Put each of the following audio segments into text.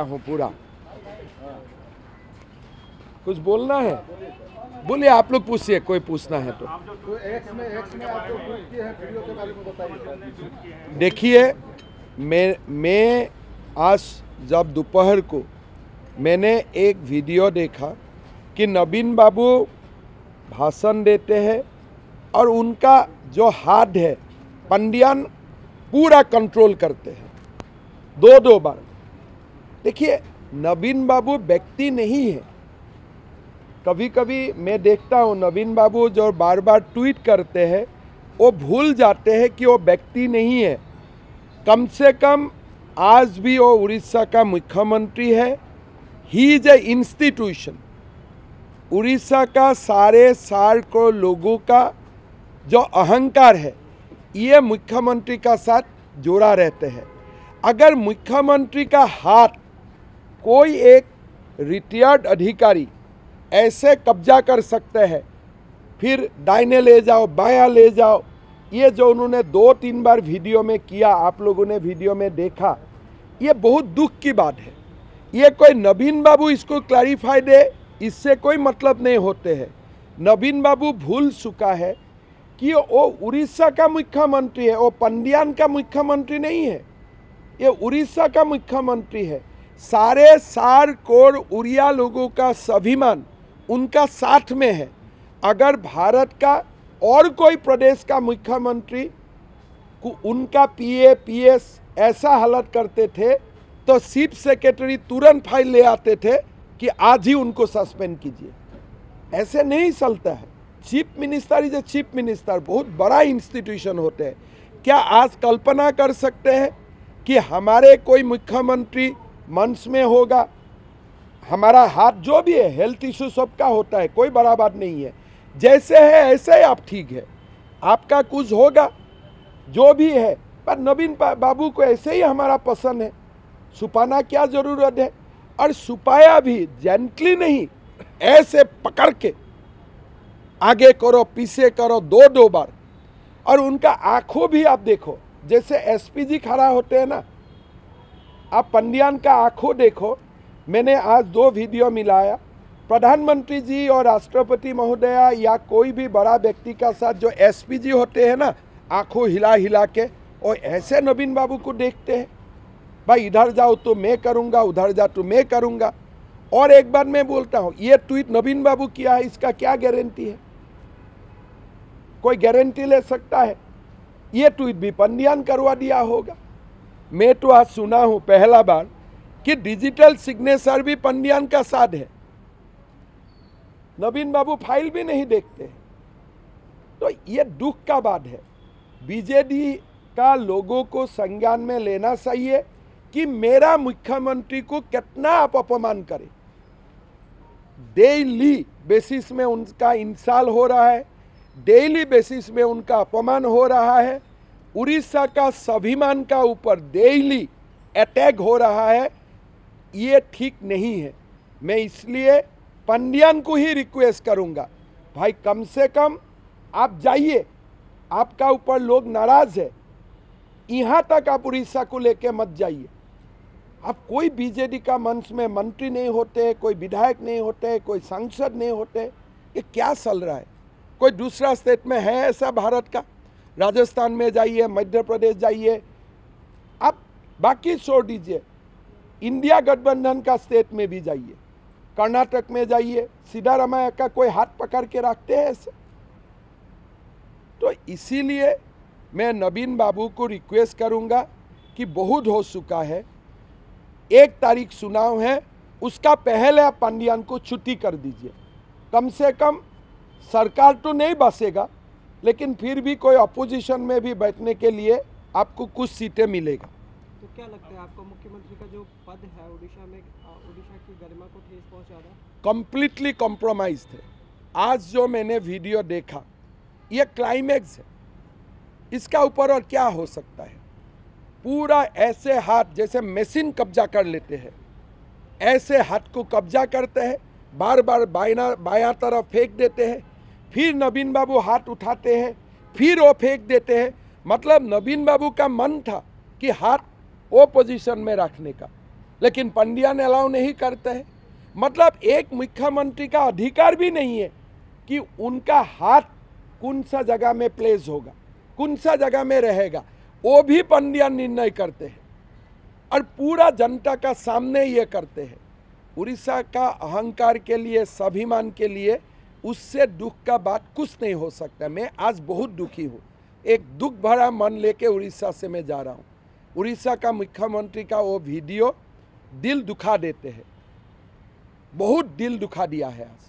आया हूँ पूरा कुछ बोलना है बोलिए आप लोग पूछिए कोई पूछना है तो देखिए मैं मैं आज जब दोपहर को मैंने एक वीडियो देखा कि नवीन बाबू भाषण देते हैं और उनका जो हाथ है पंडियान पूरा कंट्रोल करते हैं दो दो बार देखिए नवीन बाबू व्यक्ति नहीं है कभी कभी मैं देखता हूँ नवीन बाबू जो बार बार ट्वीट करते हैं वो भूल जाते हैं कि वो व्यक्ति नहीं है कम से कम आज भी वो उड़ीसा का मुख्यमंत्री है he is a institution Orissa का सारे साल को लोगों का जो अहंकार है ये मुख्यमंत्री का साथ जोड़ा रहते हैं अगर मुख्यमंत्री का हाथ कोई एक रिटायर्ड अधिकारी ऐसे कब्जा कर सकते हैं फिर दाइने ले जाओ बाया ले जाओ ये जो उन्होंने दो तीन बार वीडियो में किया आप लोगों ने वीडियो में देखा ये बहुत दुख की बात है ये कोई नवीन बाबू इसको क्लैरिफाई दे इससे कोई मतलब नहीं होते हैं नवीन बाबू भूल चुका है कि वो उड़ीसा का मुख्यमंत्री है वो पंडियान का मुख्यमंत्री नहीं है ये उड़ीसा का मुख्यमंत्री है सारे सार कोर उड़िया लोगों का स्वाभिमान उनका साथ में है अगर भारत का और कोई प्रदेश का मुख्यमंत्री को उनका पीए पीएस ऐसा हालत करते थे तो चीफ सेक्रेटरी तुरंत फाइल ले आते थे कि आज ही उनको सस्पेंड कीजिए ऐसे नहीं चलता है chief minister is a chief minister बहुत बड़ा इंस्टीट्यूशन होते हैं क्या आज कल्पना कर सकते हैं कि हमारे कोई मुख्यमंत्री मंस में होगा हमारा हाथ जो भी है हेल्थ इश्यू सबका होता है कोई बड़ा बात नहीं है जैसे है ऐसे ही आप ठीक है आपका कुछ होगा जो भी है पर नवीन बाबू को ऐसे ही हमारा पसंद है छुपाना क्या ज़रूरत है और छुपाया भी जेंटली नहीं ऐसे पकड़ के आगे करो पीछे करो दो दो बार और उनका आंखों भी आप देखो जैसे एसपीजी खड़ा होते हैं ना आप पंडियान का आंखों देखो मैंने आज दो वीडियो मिलाया प्रधानमंत्री जी और राष्ट्रपति महोदया या कोई भी बड़ा व्यक्ति का साथ जो एसपीजी होते हैं ना आंखों हिला हिला के और ऐसे नवीन बाबू को देखते हैं भाई इधर जाओ तो मैं करूँगा उधर जाओ तो मैं करूँगा और एक बार मैं बोलता हूँ ये ट्वीट नवीन बाबू किया है इसका क्या गारंटी है कोई गारंटी ले सकता है ये ट्वीट भी पंडियान करवा दिया होगा मैं तो आज सुना हूँ पहला बार कि डिजिटल सिग्नेचर भी पंडियान का साथ है नवीन बाबू फाइल भी नहीं देखते तो ये दुख का बात है बीजेडी का लोगों को संज्ञान में लेना चाहिए कि मेरा मुख्यमंत्री को कितना आप अपमान करें डेली बेसिस में उनका इंसाल हो रहा है डेली बेसिस में उनका अपमान हो रहा है उड़ीसा का स्वाभिमान का ऊपर डेली अटैक हो रहा है ये ठीक नहीं है मैं इसलिए पंडियान को ही रिक्वेस्ट करूँगा भाई कम से कम आप जाइए आपका ऊपर लोग नाराज है यहाँ तक आप उड़ीसा को लेके मत जाइए आप कोई बीजेडी का मंच में मंत्री नहीं होते कोई विधायक नहीं होते कोई सांसद नहीं होते ये क्या चल रहा है कोई दूसरा स्टेट में है ऐसा भारत का राजस्थान में जाइए मध्य प्रदेश जाइए आप बाकी छोड़ दीजिए इंडिया गठबंधन का स्टेट में भी जाइए कर्नाटक में जाइए रामाय का कोई हाथ पकड़ के रखते हैं ऐसे तो इसीलिए मैं नवीन बाबू को रिक्वेस्ट करूंगा कि बहुत हो चुका है एक तारीख चुनाव है उसका पहले आप पांडियान को छुट्टी कर दीजिए कम से कम सरकार तो नहीं बसेगा लेकिन फिर भी कोई अपोजिशन में भी बैठने के लिए आपको कुछ सीटें मिलेगा तो क्या लगता है आपको मुख्यमंत्री का जो पद है उड़ीसा में उड़ीसा की गरिमा को ठेस पहुंचा रहा है कम्प्लीटली कॉम्प्रोमाइज है आज जो मैंने वीडियो देखा ये क्लाइमैक्स है इसका ऊपर और क्या हो सकता है पूरा ऐसे हाथ जैसे मशीन कब्जा कर लेते हैं ऐसे हाथ को कब्जा करते हैं बार बार बाया तरफ फेंक देते हैं फिर नवीन बाबू हाथ उठाते हैं फिर वो फेंक देते हैं मतलब नवीन बाबू का मन था कि हाथ वो पोजीशन में रखने का लेकिन पंडिया ने अलाउ नहीं करते हैं मतलब एक मुख्यमंत्री का अधिकार भी नहीं है कि उनका हाथ कौन सा जगह में प्लेस होगा कौन सा जगह में रहेगा वो भी पंडिया निर्णय करते हैं और पूरा जनता का सामने ये करते हैं उड़ीसा का अहंकार के लिए स्वाभिमान के लिए उससे दुख का बात कुछ नहीं हो सकता मैं आज बहुत दुखी हूँ एक दुख भरा मन लेके उड़ीसा से मैं जा रहा हूँ उड़ीसा का मुख्यमंत्री का वो वीडियो दिल दुखा देते हैं बहुत दिल दुखा दिया है आज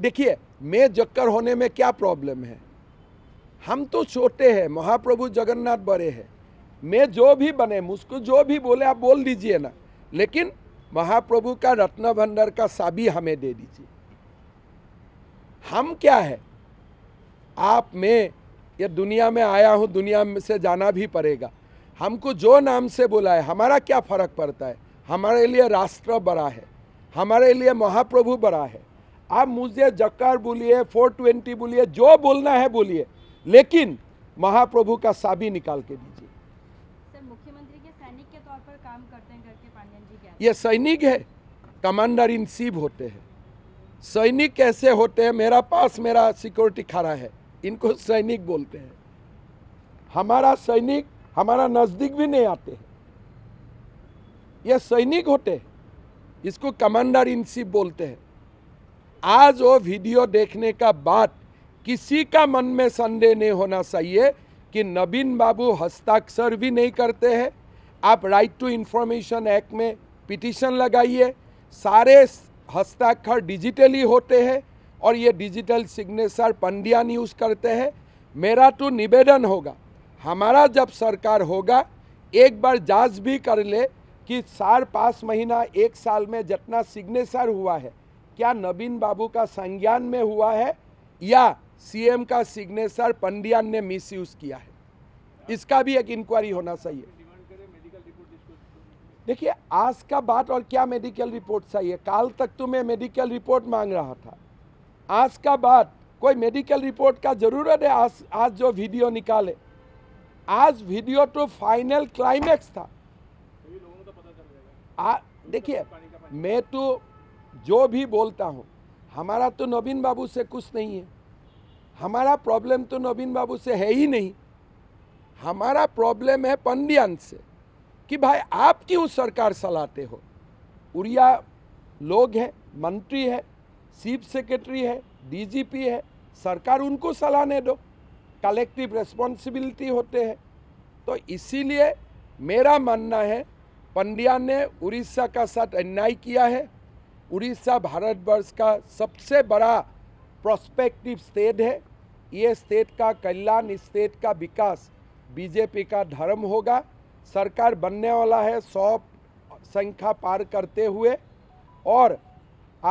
देखिए मैं जक्कर होने में क्या प्रॉब्लम है हम तो छोटे हैं महाप्रभु जगन्नाथ बड़े हैं मैं जो भी बने मुझको जो भी बोले आप बोल दीजिए ना लेकिन महाप्रभु का रत्न भंडार का साबी हमें दे दीजिए हम क्या है आप में ये दुनिया में आया हूँ दुनिया में से जाना भी पड़ेगा हमको जो नाम से बोला है हमारा क्या फ़र्क पड़ता है हमारे लिए राष्ट्र बड़ा है हमारे लिए महाप्रभु बड़ा है आप मुझे जक्कर बोलिए 420 बोलिए जो बोलना है बोलिए लेकिन महाप्रभु का साबी निकाल के दीजिए ये सैनिक है कमांडर इन चीफ होते हैं सैनिक कैसे होते हैं मेरा पास मेरा सिक्योरिटी खड़ा है इनको सैनिक बोलते हैं हमारा सैनिक हमारा नज़दीक भी नहीं आते हैं यह सैनिक होते हैं इसको कमांडर इन चीफ बोलते हैं आज वो वीडियो देखने का बाद किसी का मन में संदेह नहीं होना चाहिए कि नवीन बाबू हस्ताक्षर भी नहीं करते हैं आप राइट टू इंफॉर्मेशन एक्ट में पिटिशन लगाइए सारे हस्ताक्षर डिजिटली होते हैं और ये डिजिटल सिग्नेचर पंडियान यूज़ करते हैं मेरा तो निवेदन होगा हमारा जब सरकार होगा एक बार जांच भी कर ले कि चार पाँच महीना एक साल में जितना सिग्नेचर हुआ है क्या नवीन बाबू का संज्ञान में हुआ है या सीएम का सिग्नेचर पंडियान ने मिसयूज किया है इसका भी एक इंक्वायरी होना चाहिए देखिए आज का बात और क्या मेडिकल रिपोर्ट चाहिए कल तक तो मैं मेडिकल रिपोर्ट मांग रहा था आज का बात कोई मेडिकल रिपोर्ट का ज़रूरत है आज आज जो वीडियो निकाले आज वीडियो तो फाइनल क्लाइमैक्स था देखिए मैं तो जो भी बोलता हूँ हमारा तो नवीन बाबू से कुछ नहीं है हमारा प्रॉब्लम तो नवीन बाबू से है ही नहीं हमारा प्रॉब्लम है पंडियान से कि भाई आप क्यों सरकार चलाते हो उड़िया लोग हैं मंत्री है चीफ सेक्रेटरी है डीजीपी है सरकार उनको सलाहने दो कलेक्टिव रेस्पॉन्सिबिलिटी होते हैं तो इसीलिए मेरा मानना है पंड्या ने उड़ीसा का साथ अन्याय किया है उड़ीसा भारतवर्ष का सबसे बड़ा प्रोस्पेक्टिव स्टेट है ये स्टेट का कल्याण स्टेट का विकास बीजेपी का धर्म होगा सरकार बनने वाला है सौ संख्या पार करते हुए और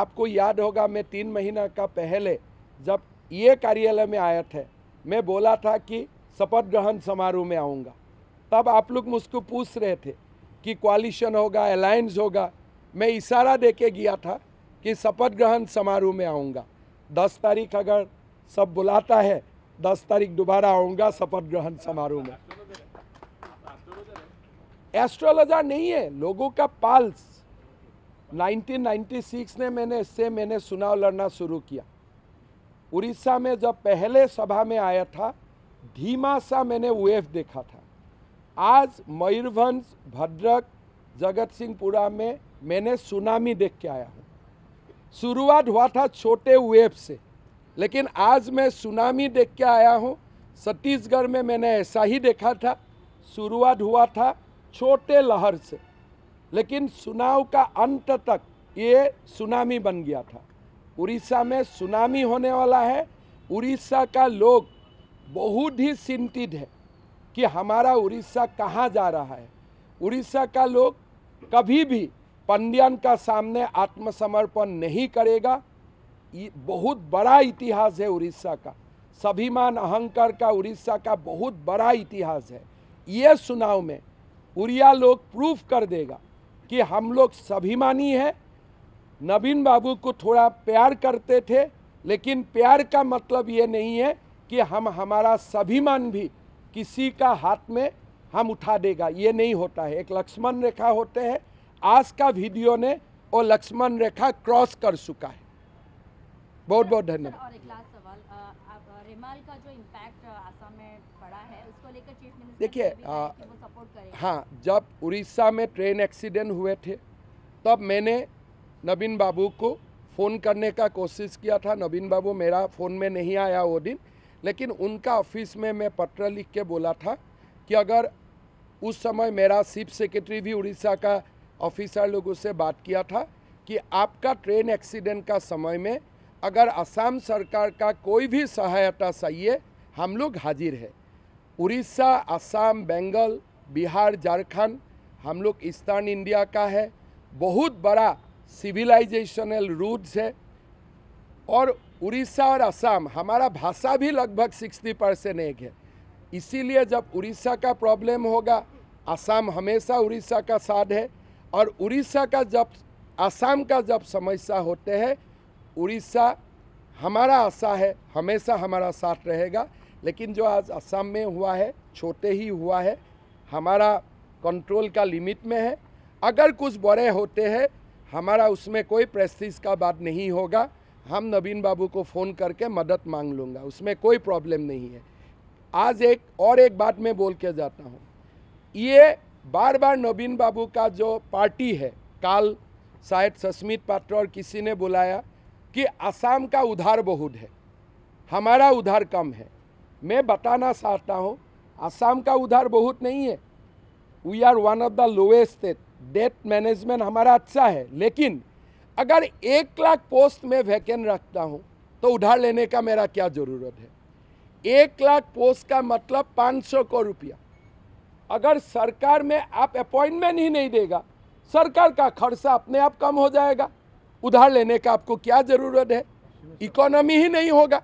आपको याद होगा मैं तीन महीना का पहले जब ये कार्यालय में आया था मैं बोला था कि शपथ ग्रहण समारोह में आऊँगा तब आप लोग मुझको पूछ रहे थे कि क्वालिशन होगा अलायंस होगा मैं इशारा दे के गया था कि शपथ ग्रहण समारोह में आऊँगा दस तारीख अगर सब बुलाता है दस तारीख दोबारा आऊँगा शपथ ग्रहण समारोह में एस्ट्रोलॉजर नहीं है लोगों का पाल्स 1996 ने मैंने इससे मैंने चुनाव लड़ना शुरू किया उड़ीसा में जब पहले सभा में आया था धीमा सा मैंने वेव देखा था आज मयूरभंज भद्रक जगत सिंहपुरा में मैंने सुनामी देख के आया हूँ शुरुआत हुआ था छोटे वेव से लेकिन आज मैं सुनामी देख के आया हूँ छत्तीसगढ़ में मैंने ऐसा ही देखा था शुरुआत हुआ था छोटे लहर से लेकिन चुनाव का अंत तक ये सुनामी बन गया था उड़ीसा में सुनामी होने वाला है उड़ीसा का लोग बहुत ही चिंतित है कि हमारा उड़ीसा कहाँ जा रहा है उड़ीसा का लोग कभी भी पंडियन का सामने आत्मसमर्पण नहीं करेगा ये बहुत बड़ा इतिहास है उड़ीसा का सभीमान अहंकार का उड़ीसा का बहुत बड़ा इतिहास है ये चुनाव में उरिया लोग प्रूफ कर देगा कि हम लोग स्वाभिमानी है नवीन बाबू को थोड़ा प्यार करते थे लेकिन प्यार का मतलब ये नहीं है कि हम हमारा सभिमान भी किसी का हाथ में हम उठा देगा ये नहीं होता है एक लक्ष्मण रेखा होते हैं आज का वीडियो ने वो लक्ष्मण रेखा क्रॉस कर चुका है बहुत बहुत धन्यवाद देखिए हाँ जब उड़ीसा में ट्रेन एक्सीडेंट हुए थे तब मैंने नवीन बाबू को फ़ोन करने का कोशिश किया था नवीन बाबू मेरा फ़ोन में नहीं आया वो दिन लेकिन उनका ऑफिस में मैं पत्र लिख के बोला था कि अगर उस समय मेरा चीफ सेक्रेटरी भी उड़ीसा का ऑफिसर लोगों से बात किया था कि आपका ट्रेन एक्सीडेंट का समय में अगर असम सरकार का कोई भी सहायता चाहिए हम लोग हाजिर है उड़ीसा असम बंगाल बिहार झारखंड हम लोग ईस्टर्न इंडिया का है बहुत बड़ा सिविलाइजेशनल रूट्स है और उड़ीसा और असम हमारा भाषा भी लगभग 60 परसेंट एक है इसीलिए जब उड़ीसा का प्रॉब्लम होगा असम हमेशा उड़ीसा का साथ है और उड़ीसा का जब असम का जब समस्या होते हैं उड़ीसा हमारा आशा है हमेशा हमारा साथ रहेगा लेकिन जो आज असम में हुआ है छोटे ही हुआ है हमारा कंट्रोल का लिमिट में है अगर कुछ बड़े होते हैं हमारा उसमें कोई प्रेस्टिज का बात नहीं होगा हम नवीन बाबू को फ़ोन करके मदद मांग लूँगा उसमें कोई प्रॉब्लम नहीं है आज एक और एक बात मैं बोल के जाता हूँ ये बार बार नवीन बाबू का जो पार्टी है काल शायद सस्मित पात्र और किसी ने बुलाया कि असम का उधार बहुत है हमारा उधार कम है मैं बताना चाहता हूँ आसाम का उधार बहुत नहीं है we are one of the lowest state debt management हमारा अच्छा है लेकिन अगर एक लाख पोस्ट में वैकेंट रखता हूँ तो उधार लेने का मेरा क्या ज़रूरत है एक लाख पोस्ट का मतलब पाँच सौ करोड़ रुपया अगर सरकार में आप अपॉइंटमेंट ही नहीं देगा सरकार का खर्चा अपने आप कम हो जाएगा उधार लेने का आपको क्या ज़रूरत है इकोनॉमी ही नहीं होगा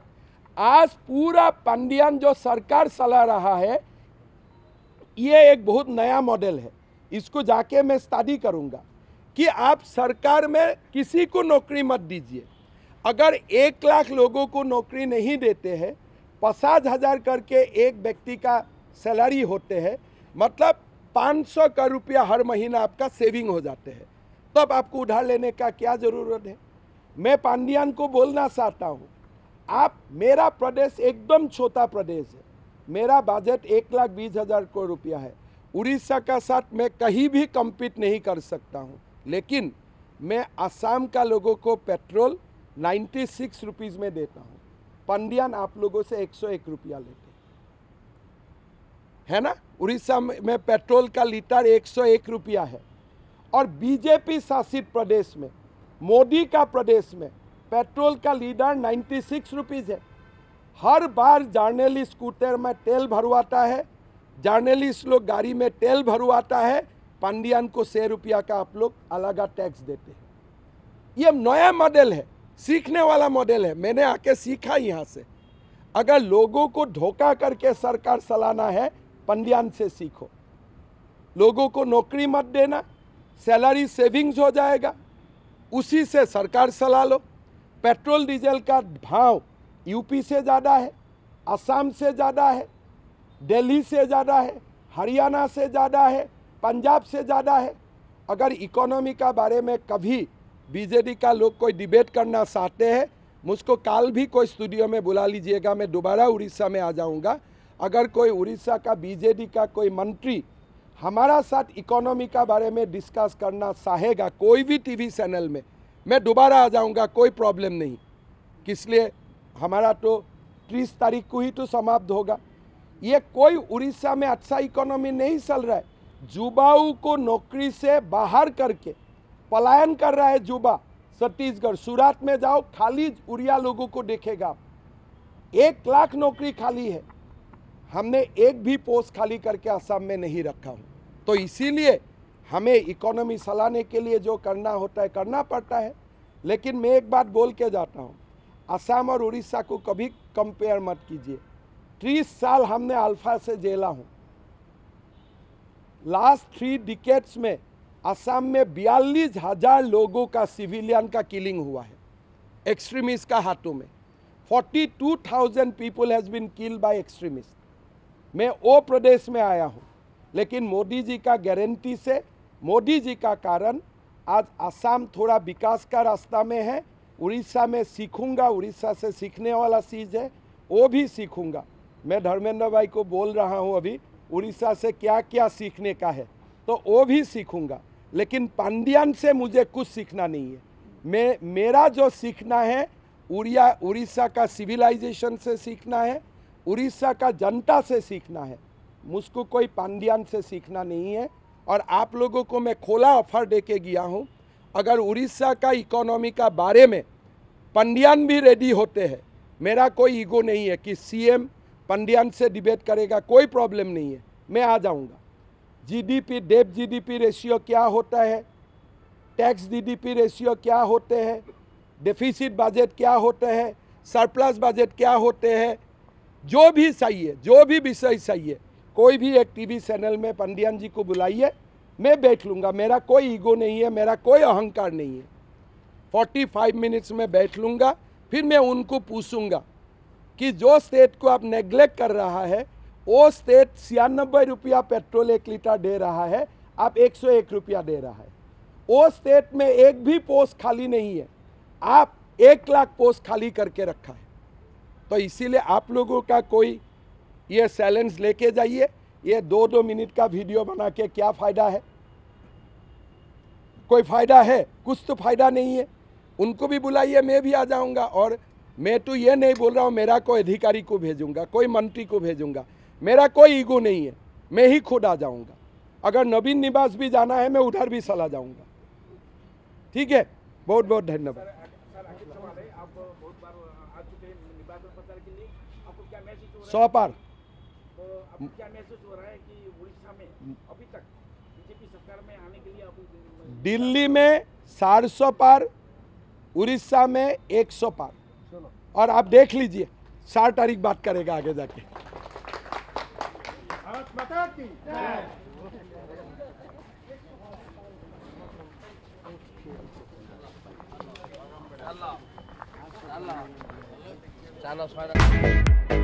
आज पूरा पंडियन जो सरकार चला रहा है ये एक बहुत नया मॉडल है इसको जाके मैं स्टडी करूँगा कि आप सरकार में किसी को नौकरी मत दीजिए अगर एक लाख लोगों को नौकरी नहीं देते हैं पचास हज़ार करके एक व्यक्ति का सैलरी होते हैं मतलब 500 का रुपया हर महीना आपका सेविंग हो जाते हैं तब आपको उधार लेने का क्या ज़रूरत है मैं पांडियान को बोलना चाहता हूँ आप मेरा प्रदेश एकदम छोटा प्रदेश है मेरा बजट एक लाख बीस हज़ार करोड़ रुपया है उड़ीसा का साथ मैं कहीं भी कम्पीट नहीं कर सकता हूँ लेकिन मैं आसाम का लोगों को पेट्रोल 96 सिक्स रुपीज़ में देता हूँ पंडियान आप लोगों से 101 रुपया लेते है ना उड़ीसा में पेट्रोल का लीटर 101 रुपया है और बीजेपी शासित प्रदेश में मोदी का प्रदेश में पेट्रोल का लीटर 96 सिक्स रुपीज़ है हर बार जर्नलिस्ट स्कूटर में तेल भरवाता है जर्नलिस्ट लोग गाड़ी में तेल भरवाता है पांडियान को सौ रुपया का आप लोग अलग टैक्स देते हैं ये नया मॉडल है सीखने वाला मॉडल है मैंने आके सीखा यहाँ से अगर लोगों को धोखा करके सरकार चलाना है पंडियान से सीखो लोगों को नौकरी मत देना सैलरी सेविंग्स हो जाएगा उसी से सरकार चला लो पेट्रोल डीजल का भाव यूपी से ज़्यादा है असम से ज़्यादा है दिल्ली से ज़्यादा है हरियाणा से ज़्यादा है पंजाब से ज़्यादा है अगर इकोनॉमी का बारे में कभी बीजेडी का लोग कोई डिबेट करना चाहते हैं मुझको काल भी कोई स्टूडियो में बुला लीजिएगा मैं दोबारा उड़ीसा में आ जाऊंगा अगर कोई उड़ीसा का बीजेडी का कोई मंत्री हमारा साथ इकोनॉमी का बारे में डिस्कस करना चाहेगा कोई भी टीवी चैनल में मैं दोबारा आ जाऊंगा कोई प्रॉब्लम नहीं किस लिए हमारा तो तीस तारीख को ही तो समाप्त होगा ये कोई उड़ीसा में अच्छा इकोनॉमी नहीं चल रहा है युवाओं को नौकरी से बाहर करके पलायन कर रहा है युवा छत्तीसगढ़ सूरत में जाओ खाली उड़िया लोगों को देखेगा आप एक लाख नौकरी खाली है हमने एक भी पोस्ट खाली करके असम में नहीं रखा हूँ तो इसीलिए हमें इकोनॉमी चलाने के लिए जो करना होता है करना पड़ता है लेकिन मैं एक बात बोल के जाता हूँ आसाम और उड़ीसा को कभी कंपेयर मत कीजिए तीस साल हमने अल्फा से जेला हूँ लास्ट थ्री डिकेट्स में असम में बयालीस हजार लोगों का सिविलियन का किलिंग हुआ है एक्सट्रीमिस्ट का हाथों में 42,000 people has been killed by extremist मैं ओ प्रदेश में आया हूँ लेकिन मोदी जी का गारंटी से मोदी जी का कारण आज असम थोड़ा विकास का रास्ता में है उड़ीसा में सीखूंगा उड़ीसा से सीखने वाला चीज़ है वो भी सीखूंगा मैं धर्मेंद्र भाई को बोल रहा हूँ अभी उड़ीसा से क्या क्या सीखने का है तो वो भी सीखूंगा लेकिन पांडियान से मुझे कुछ सीखना नहीं है मैं मेरा जो सीखना है उड़िया उड़ीसा का सिविलाइजेशन से सीखना है उड़ीसा का जनता से सीखना है मुझको कोई पांड्यान से सीखना नहीं है और आप लोगों को मैं खोला ऑफर दे के गया हूँ अगर उड़ीसा का इकोनॉमी का बारे में पंडियान भी रेडी होते हैं मेरा कोई ईगो नहीं है कि सीएम पंडियान से डिबेट करेगा कोई प्रॉब्लम नहीं है मैं आ जाऊंगा जीडीपी डेप जीडीपी रेशियो क्या होता है टैक्स जीडीपी रेशियो क्या होते हैं डेफिसिट बजट क्या होते हैं सरप्लस बजट क्या होते हैं जो भी चाहिए जो भी विषय चाहिए कोई भी एक टीवी चैनल में पंडियान जी को बुलाइए मैं बैठ लूँगा मेरा कोई ईगो नहीं है मेरा कोई अहंकार नहीं है फोर्टी फाइव मिनट्स में बैठ लूँगा फिर मैं उनको पूछूँगा कि जो स्टेट को आप नेग्लेक्ट कर रहा है वो स्टेट छियानबे रुपया पेट्रोल एक लीटर दे रहा है आप एक सौ एक रुपया दे रहा है वो स्टेट में एक भी पोस्ट खाली नहीं है आप एक लाख पोस्ट खाली करके रखा है तो इसीलिए आप लोगों का कोई ये चैलेंज लेके जाइए ये दो दो मिनट का वीडियो बना के क्या फ़ायदा है कोई फ़ायदा है कुछ तो फ़ायदा नहीं है उनको भी बुलाइए मैं भी आ जाऊंगा और मैं तो ये नहीं बोल रहा हूँ मेरा कोई अधिकारी को भेजूंगा कोई मंत्री को भेजूंगा मेरा कोई ईगो नहीं है मैं ही खुद आ जाऊंगा अगर नवीन निवास भी जाना है मैं उधर भी चला जाऊंगा ठीक है बहुत बहुत धन्यवाद सौ पार दिल्ली में साढ़ सौ पार उड़ीसा में एक सौ पार और आप देख लीजिए साठ तारीख बात करेगा आगे जाके Allah. Allah.